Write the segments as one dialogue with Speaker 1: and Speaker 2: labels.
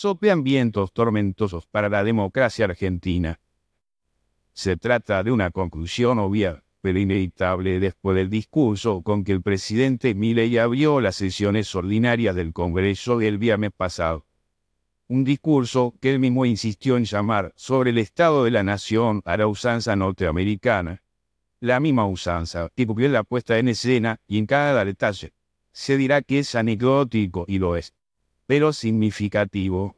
Speaker 1: sopean vientos tormentosos para la democracia argentina. Se trata de una conclusión obvia, pero inevitable después del discurso con que el presidente Milei abrió las sesiones ordinarias del Congreso del viernes pasado. Un discurso que él mismo insistió en llamar sobre el estado de la nación a la usanza norteamericana. La misma usanza que cubrió la puesta en escena y en cada detalle. Se dirá que es anecdótico y lo es, pero significativo.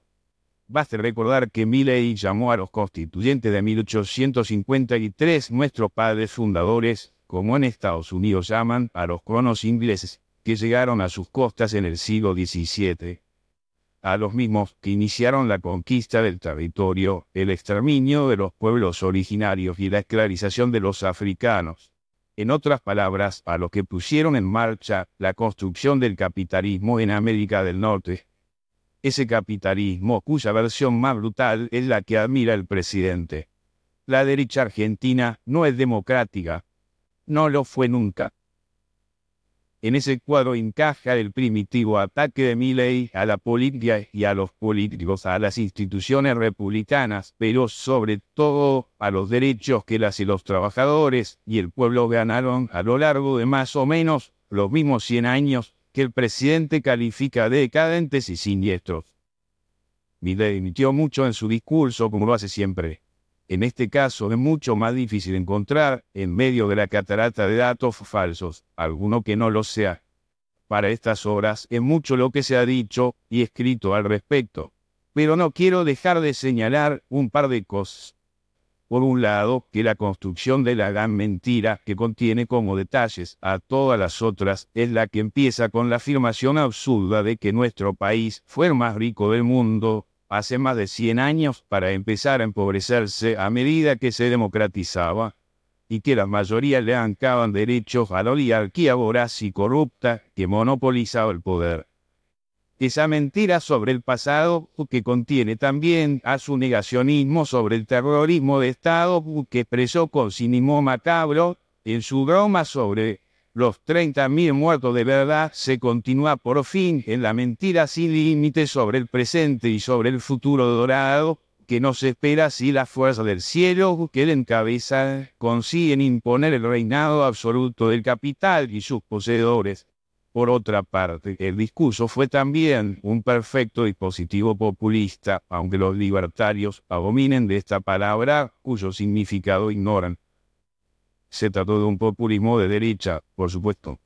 Speaker 1: Baste recordar que Milley llamó a los constituyentes de 1853 nuestros padres fundadores, como en Estados Unidos llaman a los colonos ingleses, que llegaron a sus costas en el siglo XVII. A los mismos que iniciaron la conquista del territorio, el exterminio de los pueblos originarios y la esclavización de los africanos. En otras palabras, a los que pusieron en marcha la construcción del capitalismo en América del Norte, ese capitalismo cuya versión más brutal es la que admira el presidente. La derecha argentina no es democrática. No lo fue nunca. En ese cuadro encaja el primitivo ataque de Milley a la política y a los políticos, a las instituciones republicanas, pero sobre todo a los derechos que las y los trabajadores y el pueblo ganaron a lo largo de más o menos los mismos 100 años que el presidente califica de decadentes y siniestros. Milley emitió mucho en su discurso, como lo hace siempre. En este caso es mucho más difícil encontrar, en medio de la catarata de datos falsos, alguno que no lo sea. Para estas obras es mucho lo que se ha dicho y escrito al respecto. Pero no quiero dejar de señalar un par de cosas por un lado, que la construcción de la gran mentira, que contiene como detalles a todas las otras, es la que empieza con la afirmación absurda de que nuestro país fue el más rico del mundo hace más de 100 años para empezar a empobrecerse a medida que se democratizaba, y que las mayorías le ancaban derechos a la oligarquía voraz y corrupta que monopolizaba el poder esa mentira sobre el pasado que contiene también a su negacionismo sobre el terrorismo de Estado que expresó con cinismo macabro en su broma sobre los 30.000 muertos de verdad se continúa por fin en la mentira sin límites sobre el presente y sobre el futuro dorado que nos espera si las fuerzas del cielo que le encabeza consiguen imponer el reinado absoluto del capital y sus poseedores. Por otra parte, el discurso fue también un perfecto dispositivo populista, aunque los libertarios abominen de esta palabra cuyo significado ignoran. Se trató de un populismo de derecha, por supuesto.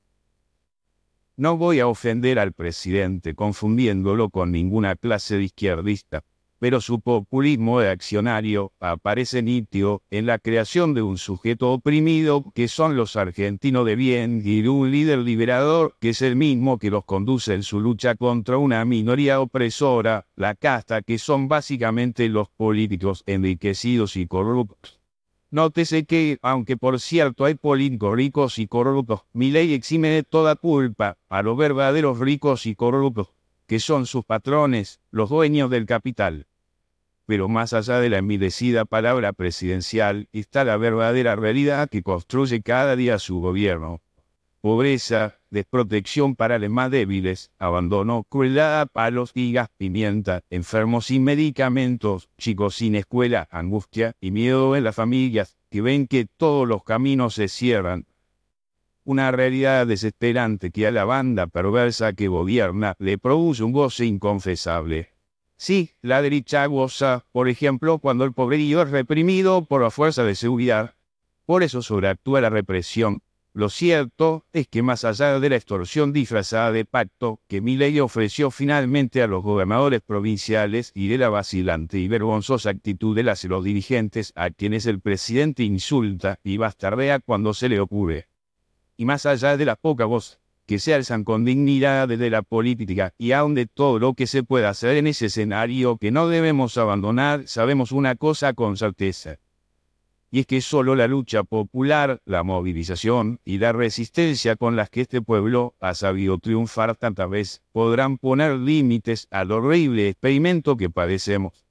Speaker 1: No voy a ofender al presidente confundiéndolo con ninguna clase de izquierdista pero su populismo de accionario aparece nítido en la creación de un sujeto oprimido que son los argentinos de bien y de un líder liberador que es el mismo que los conduce en su lucha contra una minoría opresora, la casta, que son básicamente los políticos enriquecidos y corruptos. Nótese que, aunque por cierto hay políticos ricos y corruptos, mi ley exime de toda culpa a los verdaderos ricos y corruptos, que son sus patrones, los dueños del capital pero más allá de la envilecida palabra presidencial está la verdadera realidad que construye cada día su gobierno. Pobreza, desprotección para los más débiles, abandono, crueldad a palos, y gas, pimienta, enfermos sin medicamentos, chicos sin escuela, angustia y miedo en las familias que ven que todos los caminos se cierran. Una realidad desesperante que a la banda perversa que gobierna le produce un goce inconfesable Sí, la derecha goza, por ejemplo, cuando el pobreío es reprimido por la fuerza de seguridad. Por eso sobreactúa la represión. Lo cierto es que más allá de la extorsión disfrazada de pacto que ley ofreció finalmente a los gobernadores provinciales y de la vacilante y vergonzosa actitud de las los dirigentes a quienes el presidente insulta y bastardea cuando se le ocurre. Y más allá de la poca voz que se alzan con dignidad desde la política y aun de todo lo que se pueda hacer en ese escenario que no debemos abandonar, sabemos una cosa con certeza. Y es que solo la lucha popular, la movilización y la resistencia con las que este pueblo ha sabido triunfar tanta vez, podrán poner límites al horrible experimento que padecemos.